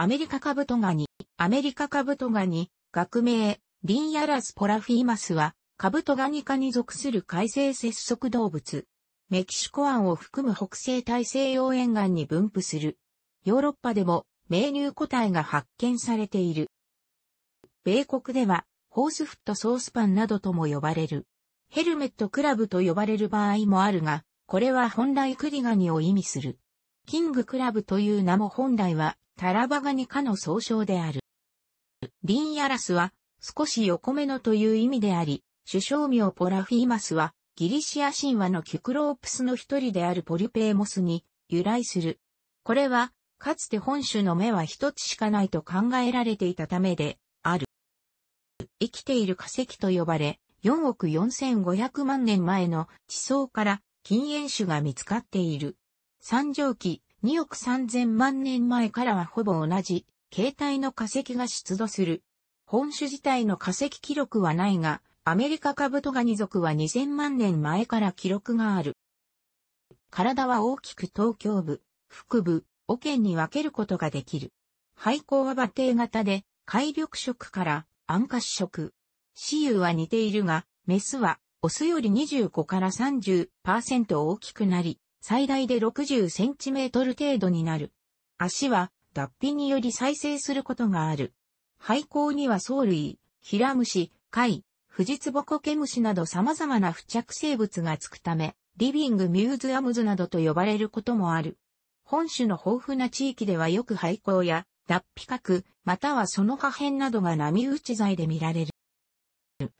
アメリカカブトガニ、アメリカカブトガニ、学名、リンヤラスポラフィーマスは、カブトガニ科に属する海生節足動物。メキシコ湾を含む北西大西洋沿岸に分布する。ヨーロッパでも、名乳個体が発見されている。米国では、ホースフットソースパンなどとも呼ばれる。ヘルメットクラブと呼ばれる場合もあるが、これは本来クリガニを意味する。キングクラブという名も本来はタラバガニ科の総称である。リンヤラスは少し横目のという意味であり、首相名ポラフィーマスはギリシア神話のキュクロープスの一人であるポリペーモスに由来する。これは、かつて本種の目は一つしかないと考えられていたためで、ある。生きている化石と呼ばれ、4億4500万年前の地層から禁煙種が見つかっている。三畳紀2億3000万年前からはほぼ同じ形態の化石が出土する。本種自体の化石記録はないが、アメリカカブトガニ族は2000万年前から記録がある。体は大きく東京部、腹部、おケに分けることができる。廃校は馬蹄型で、海緑色から暗褐色。雌雄は似ているが、メスはオスより25から30%大きくなり、最大で60センチメートル程度になる。足は脱皮により再生することがある。廃校には藻類、ヒラムシ、貝、フジツボコケムシなど様々な付着生物がつくため、リビングミューズアムズなどと呼ばれることもある。本種の豊富な地域ではよく廃校や脱皮核、またはその破片などが波打ち材で見られる。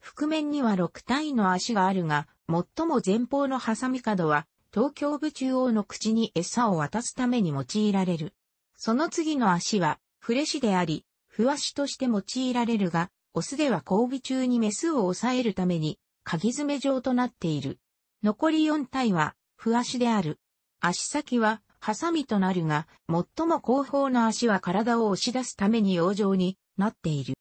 覆面には6体の足があるが、最も前方のハサミ角は東京部中央の口に餌を渡すために用いられる。その次の足は、フレシであり、フワシとして用いられるが、オスでは交尾中にメスを抑えるために、鍵爪状となっている。残り4体は、フワシである。足先は、ハサミとなるが、最も後方の足は体を押し出すために養生になっている。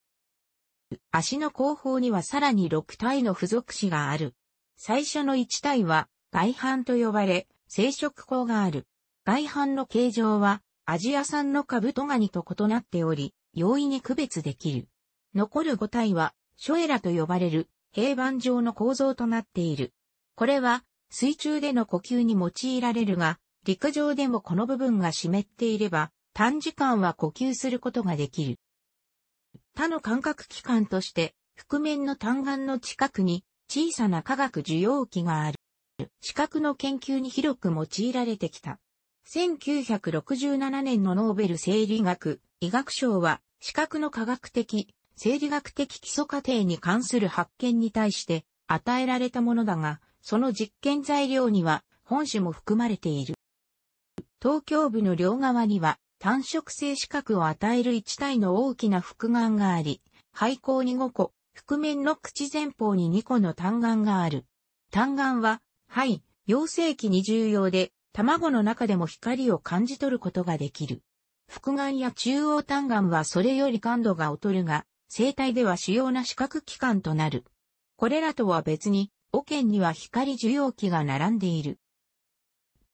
足の後方にはさらに6体の付属子がある。最初の1体は、外反と呼ばれ、生殖口がある。外反の形状は、アジア産のカブトガニと異なっており、容易に区別できる。残る5体は、ショエラと呼ばれる、平板状の構造となっている。これは、水中での呼吸に用いられるが、陸上でもこの部分が湿っていれば、短時間は呼吸することができる。他の感覚器官として、覆面の単眼の近くに小さな化学受容器がある。視覚の研究に広く用いられてきた。1967年のノーベル生理学、医学賞は、視覚の科学的、生理学的基礎過程に関する発見に対して与えられたものだが、その実験材料には本種も含まれている。東京部の両側には単色性資格を与える一体の大きな複眼があり、背光に5個、覆面の口前方に2個の単眼がある。単眼ははい、幼生期に重要で、卵の中でも光を感じ取ることができる。複眼や中央単眼はそれより感度が劣るが、生体では主要な視覚器官となる。これらとは別に、おけんには光受容器が並んでいる。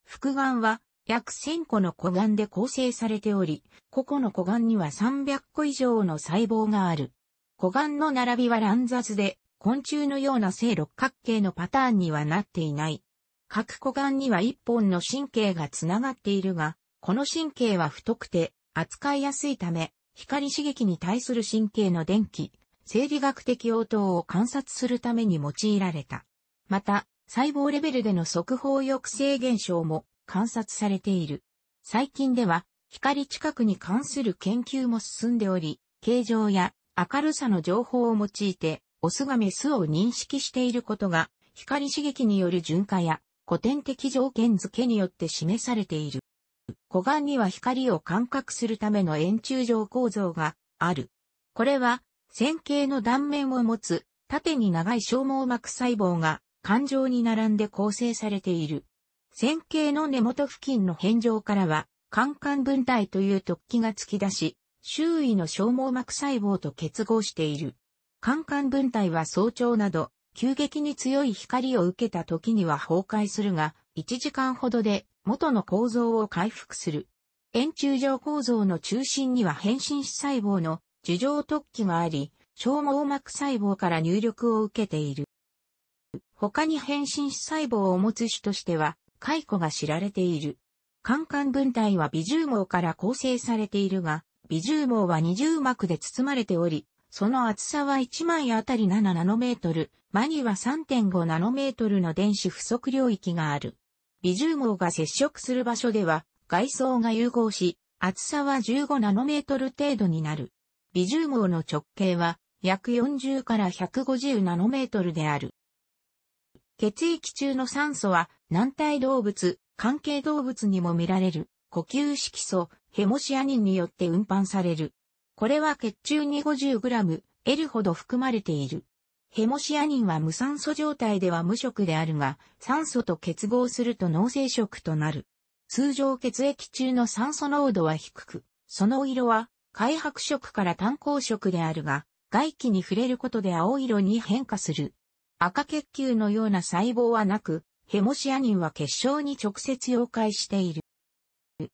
複眼は約1000個の古眼で構成されており、個々の古眼には300個以上の細胞がある。古眼の並びは乱雑で、昆虫のような正六角形のパターンにはなっていない。各個眼には一本の神経がつながっているが、この神経は太くて扱いやすいため、光刺激に対する神経の電気、生理学的応答を観察するために用いられた。また、細胞レベルでの速報抑制現象も観察されている。最近では、光近くに関する研究も進んでおり、形状や明るさの情報を用いて、オスがメスを認識していることが、光刺激による循化や古典的条件付けによって示されている。湖岸には光を感覚するための円柱状構造がある。これは線形の断面を持つ縦に長い小網膜細胞が環状に並んで構成されている。線形の根元付近の辺上からは、感管分体という突起が突き出し、周囲の小網膜細胞と結合している。カン分体は早朝など、急激に強い光を受けた時には崩壊するが、1時間ほどで元の構造を回復する。円柱状構造の中心には変身子細胞の樹状突起があり、小網膜細胞から入力を受けている。他に変身子細胞を持つ種としては、解雇が知られている。カン分体は微重網から構成されているが、微重網は二重膜で包まれており、その厚さは1枚あたり7ナノメートル、マには3.5ナノメートルの電子不足領域がある。微重号が接触する場所では、外装が融合し、厚さは15ナノメートル程度になる。微重号の直径は、約40から150ナノメートルである。血液中の酸素は、軟体動物、関係動物にも見られる、呼吸色素、ヘモシアニンによって運搬される。これは血中に 50gL ほど含まれている。ヘモシアニンは無酸素状態では無色であるが、酸素と結合すると脳性色となる。通常血液中の酸素濃度は低く、その色は開白色から炭鉱色であるが、外気に触れることで青色に変化する。赤血球のような細胞はなく、ヘモシアニンは結晶に直接溶解している。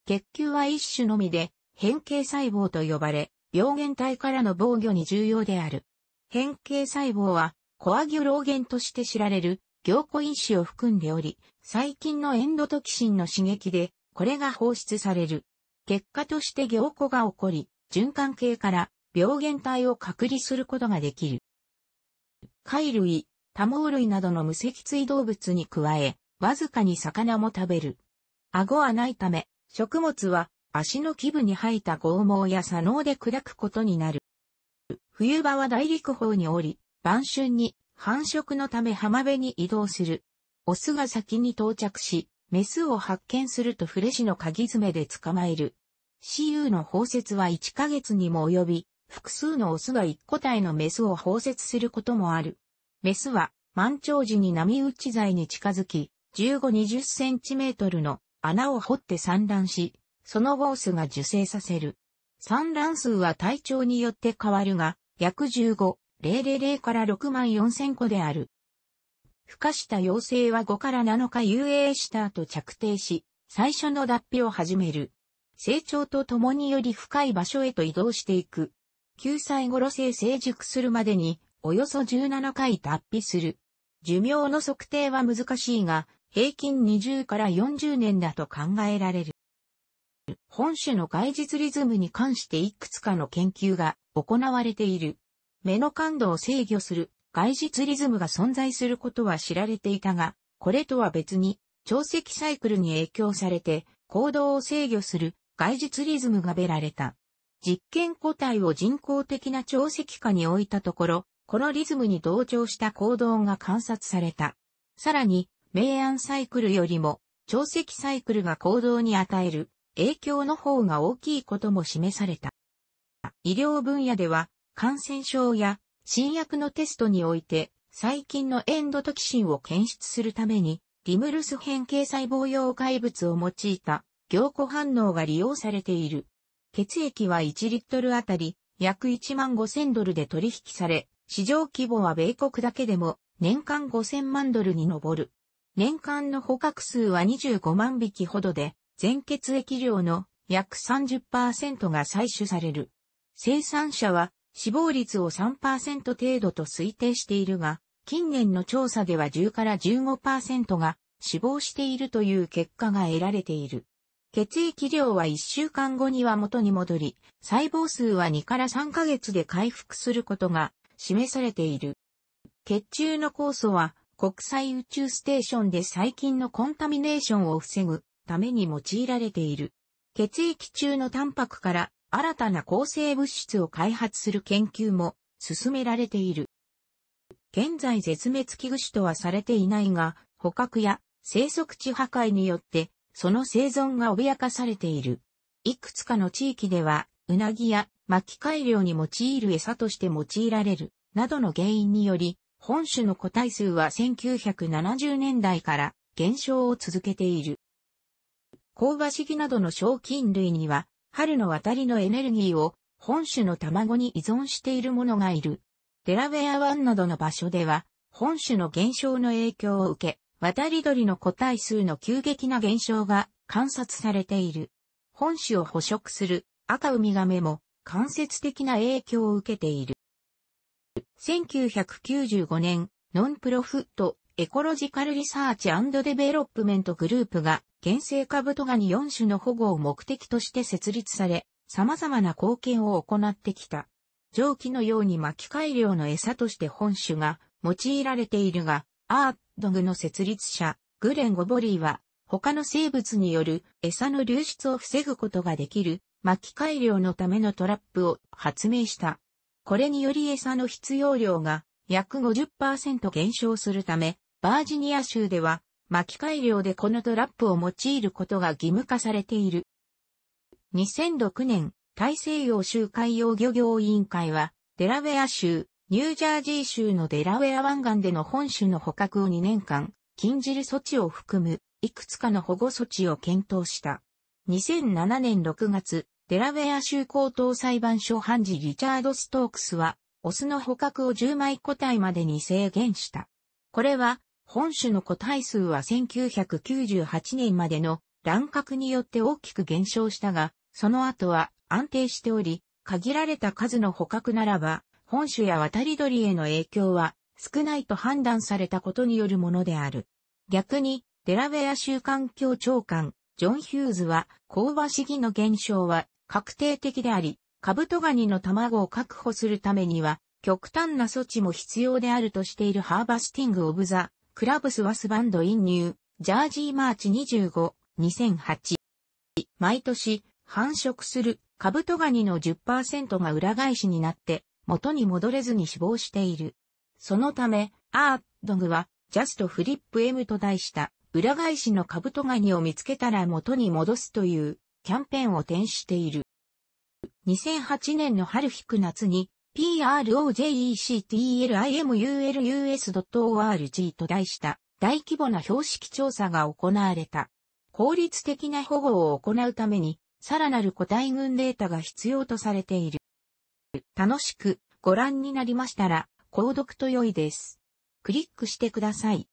血球は一種のみで変形細胞と呼ばれ、病原体からの防御に重要である。変形細胞は、コア魚老原として知られる、凝固因子を含んでおり、細菌のエンドトキシンの刺激で、これが放出される。結果として凝固が起こり、循環系から病原体を隔離することができる。貝類、多毛類などの無脊椎動物に加え、わずかに魚も食べる。顎はないため、食物は足の基部に生えた剛毛や左脳で砕くことになる。冬場は大陸方に降り、晩春に繁殖のため浜辺に移動する。オスが先に到着し、メスを発見するとフレシの鍵爪で捕まえる。CU の包摂は1ヶ月にも及び、複数のオスが1個体のメスを包摂することもある。メスは満潮時に波打ち剤に近づき、15-20センチメートルの穴を掘って産卵し、そのボースが受精させる。産卵数は体調によって変わるが、約15,000から6万4000個である。孵化した幼生は5から7日遊泳した後着底し、最初の脱皮を始める。成長とともにより深い場所へと移動していく。9歳頃生成熟するまでに、およそ17回脱皮する。寿命の測定は難しいが、平均20から40年だと考えられる。本種の外実リズムに関していくつかの研究が行われている。目の感度を制御する外実リズムが存在することは知られていたが、これとは別に、潮汐サイクルに影響されて行動を制御する外実リズムがべられた。実験個体を人工的な潮汐下に置いたところ、このリズムに同調した行動が観察された。さらに、明暗サイクルよりも、潮汐サイクルが行動に与える影響の方が大きいことも示された。医療分野では、感染症や新薬のテストにおいて、細菌のエンドトキシンを検出するために、リムルス変形細胞用解物を用いた凝固反応が利用されている。血液は1リットルあたり約1万5000ドルで取引され、市場規模は米国だけでも年間5000万ドルに上る。年間の捕獲数は25万匹ほどで、全血液量の約30%が採取される。生産者は死亡率を3%程度と推定しているが、近年の調査では10から15%が死亡しているという結果が得られている。血液量は1週間後には元に戻り、細胞数は2から3ヶ月で回復することが示されている。血中の酵素は国際宇宙ステーションで細菌のコンタミネーションを防ぐために用いられている。血液中のタンパクから新たな抗生物質を開発する研究も進められている。現在絶滅危惧種とはされていないが、捕獲や生息地破壊によってその生存が脅かされている。いくつかの地域では、うなぎや巻き改良に用いる餌として用いられる、などの原因により、本種の個体数は1970年代から減少を続けている。香ばし木などの賞金類には、春の渡りのエネルギーを本種の卵に依存しているものがいる。デラウェア湾などの場所では、本種の減少の影響を受け、渡り鳥の個体数の急激な減少が観察されている。本種を捕食する赤ウミガメも間接的な影響を受けている。1995年、ノンプロフットエコロジカルリサーチデベロップメントグループが原生カブトガニ4種の保護を目的として設立され、様々な貢献を行ってきた。蒸気のように巻き改良の餌として本種が用いられているが、アードグの設立者、グレン・ゴボリーは、他の生物による餌の流出を防ぐことができる巻き改良のためのトラップを発明した。これにより餌の必要量が約50%減少するため、バージニア州では、巻き改良でこのトラップを用いることが義務化されている。2006年、大西洋州海洋漁業委員会は、デラウェア州、ニュージャージー州のデラウェア湾岸での本州の捕獲を2年間、禁じる措置を含む、いくつかの保護措置を検討した。2007年6月、デラウェア州高等裁判所判事リチャード・ストークスは、オスの捕獲を10枚個体までに制限した。これは、本種の個体数は1998年までの乱獲によって大きく減少したが、その後は安定しており、限られた数の捕獲ならば、本種や渡り鳥への影響は少ないと判断されたことによるものである。逆に、デラウェア州環境長官、ジョン・ヒューズは、香ばしぎの減少は確定的であり、カブトガニの卵を確保するためには、極端な措置も必要であるとしているハーバスティング・オブ・ザ・クラブスワスバンド引入、ジャージーマーチ25、2008。毎年、繁殖するカブトガニの10%が裏返しになって元に戻れずに死亡している。そのため、アードグはジャストフリップ M と題した裏返しのカブトガニを見つけたら元に戻すというキャンペーンを展している。2008年の春引く夏に projectlimus.org と題した大規模な標識調査が行われた。効率的な保護を行うために、さらなる個体群データが必要とされている。楽しくご覧になりましたら、購読と良いです。クリックしてください。